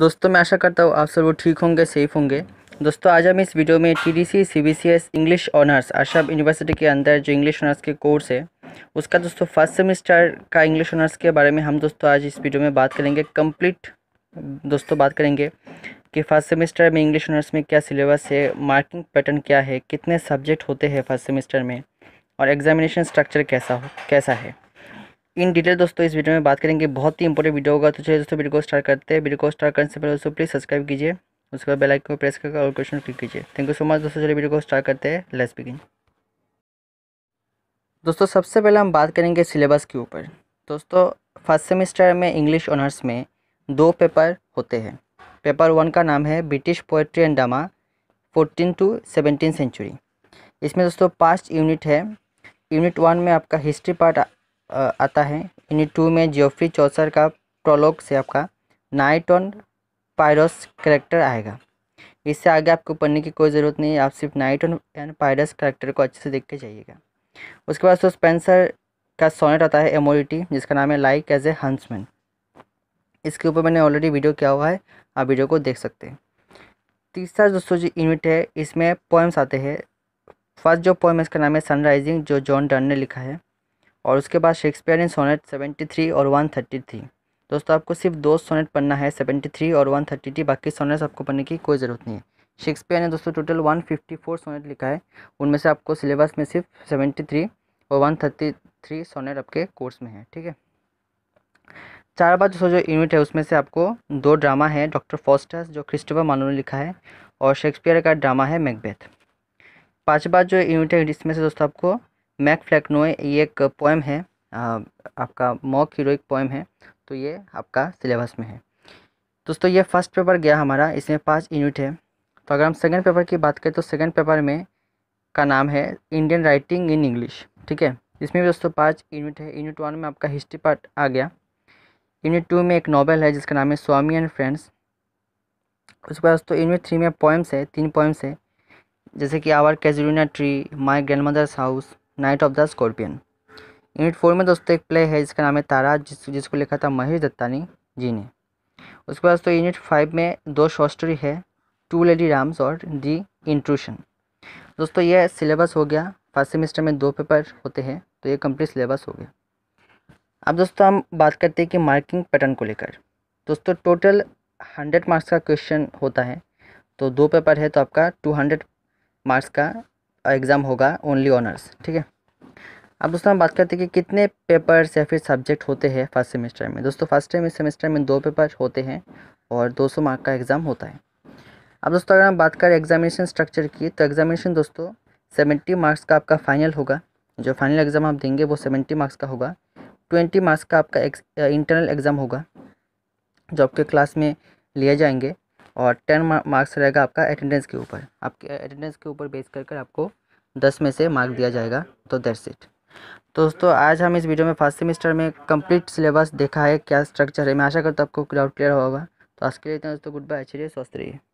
दोस्तों मैं आशा करता हूँ आप सब लोग ठीक होंगे सेफ होंगे दोस्तों आज हम इस वीडियो में T D C C B C S English honours आशाब यूनिवर्सिटी के अंदर जो इंग्लिश ऑनर्स के कोर्स है उसका दोस्तों फर्स्ट सेमेस्टर का इंग्लिश ऑनर्स के बारे में हम दोस्तों आज इस वीडियो में बात करेंगे कम्प्लीट दोस्तों बात करेंगे कि फर्स्ट सेमेस्टर में इंग्लिश ऑनर्स में क्या सिलेबस है मार्किंग पैटर्न क्या है कितने सब्जेक्ट होते हैं फर्स्ट सेमेस्टर में और एग्जामिनेशन स्ट्रक्चर कैसा हो कैसा है इन डिटेल दोस्तों इस वीडियो में बात करेंगे बहुत ही इंपॉर्टेंट वीडियो होगा तो चलिए दोस्तों वीडियो को स्टार्ट करते हैं वीडियो को स्टार्ट करने से पहले दोस्तों प्लीज़ सब्सक्राइब कीजिए उसके बाद बेल आइकन को प्रेस करके और क्वेश्चन क्लिक कीजिए थैंक यू सो मच दोस्तों चलिए वीडियो को स्टार्ट करते हैं लेट्स बिगिन दोस्तों सबसे पहले हम बात करेंगे सिलेबस के ऊपर दोस्तों फर्स्ट सेमेस्टर में इंग्लिश ऑनर्स में दो पेपर होते हैं पेपर वन का नाम है British poetry and drama fourteen to seventeen century इसमें दोस्तों पास्ट यूनिट है यूनिट वन में आपका हिस्ट्री पार्ट आता है यूनिट टू में जियोफ्री चौसर का प्रोलॉग से आपका नाइट ऑन पायरस करेक्टर आएगा इससे आगे आपको पढ़ने की कोई ज़रूरत नहीं है आप सिर्फ नाइट ऑन एंड पायरस करेक्टर को अच्छे से देख के जाइएगा उसके बाद सस्पेंसर का सोनेट आता है एमोरिटी जिसका नाम है लाइक एज ए हंसमैन इसके ऊपर मैंने ऑलरेडी वीडियो किया हुआ है आप वीडियो को देख सकते हैं तीसरा दोस्तों जो यूनिट है इसमें पोएम्स आते हैं फर्स्ट जो पोएम है इसका नाम है सनराइजिंग जो जॉन डन ने लिखा है और उसके बाद शेक्सपियर इन सोनेट सेवेंटी थ्री और वन थर्टी थ्री दोस्तों आपको सिर्फ दो सोनेट पढ़ना है सेवेंटी थ्री और वन थर्टी थ्री बाकी सोनेट्स आपको पढ़ने की कोई ज़रूरत नहीं है शेक्सपियर ने दोस्तों total one fifty four sonnet लिखा है उनमें से आपको सिलेबस में सिर्फ सेवेंटी थ्री और वन थर्टी थ्री सोनेट आपके कोर्स में है ठीक है चार बार दोस्तों जो यूनिट है उसमें से आपको दो ड्रामा है डॉक्टर फॉस्टर्स जो क्रिस्टोफर मानो ने लिखा है और शेक्सपियर का ड्रामा है मैकबेथ पाँच बार जो यूनिट है इसमें से दोस्तों आपको मैक फ्लैकनोए ये एक पोएम है आपका मॉक हीरोइक पोएम है तो ये आपका सिलेबस में है दोस्तों ये फर्स्ट पेपर गया हमारा इसमें पाँच यूनिट है तो अगर हम सेकेंड पेपर की बात करें तो सेकेंड पेपर में का नाम है इंडियन राइटिंग इन इंग्लिश ठीक है इसमें भी दोस्तों पाँच यूनिट है यूनिट वन में आपका हिस्ट्री पार्ट आ गया यूनिट टू में एक नॉवल है जिसका नाम है स्वामी एंड फ्रेंड्स उसके बाद दोस्तों यूनिट थ्री में पोएम्स है तीन पोएम्स है जैसे कि our casuarina tree my grandmother's house night of the scorpion unit four में दोस्तों एक प्ले है जिसका नाम है तारा जिस जिसको लिखा था महेश दत्तानी जी ने उसके बाद दोस्तों यूनिट फाइव में दो शॉर्ट स्टोरी है टू लेडी राम्स और दी इंट्रूशन दोस्तों यह सिलेबस हो गया फर्स्ट सेमेस्टर में दो पेपर होते हैं तो ये कंप्लीट सिलेबस हो गया अब दोस्तों हम बात करते हैं कि मार्किंग पैटर्न को लेकर दोस्तों टोटल हंड्रेड मार्क्स का क्वेश्चन होता है तो दो पेपर है तो आपका टू हंड्रेड मार्क्स का एग्ज़ाम होगा ओनली ऑनर्स ठीक है अब दोस्तों हम बात करते हैं कि कितने पेपर्स या फिर सब्जेक्ट होते हैं फर्स्ट सेमेस्टर में दोस्तों फर्स्ट टाइम सेमेस्टर में दो पेपर होते हैं और 200 मार्क का एग्ज़ाम होता है अब दोस्तों अगर हम बात करें एग्जामिनेशन स्ट्रक्चर की तो एग्जामिनेशन दोस्तों सेवेंटी मार्क्स का आपका फाइनल होगा जो फाइनल एग्ज़ाम आप देंगे वो सेवेंटी मार्क्स का होगा ट्वेंटी मार्क्स का आपका इंटरनल एग्ज़ाम होगा जो आपके क्लास में लिए जाएंगे और टेन मार्क्स रहेगा आपका अटेंडेंस के ऊपर आपके अटेंडेंस के ऊपर बेस कर आपको दस में से मार्क दिया जाएगा तो दैट्स इट दोस्तों आज हम इस वीडियो में फर्स्ट सेमेस्टर में कंप्लीट सिलेबस देखा है क्या स्ट्रक्चर है मैं आशा करता हूँ आपको क्लाउड क्लियर होगा तो आज के लिए इतना दोस्तों गुड बाय अच्छे रहिए स्वस्थ रहिए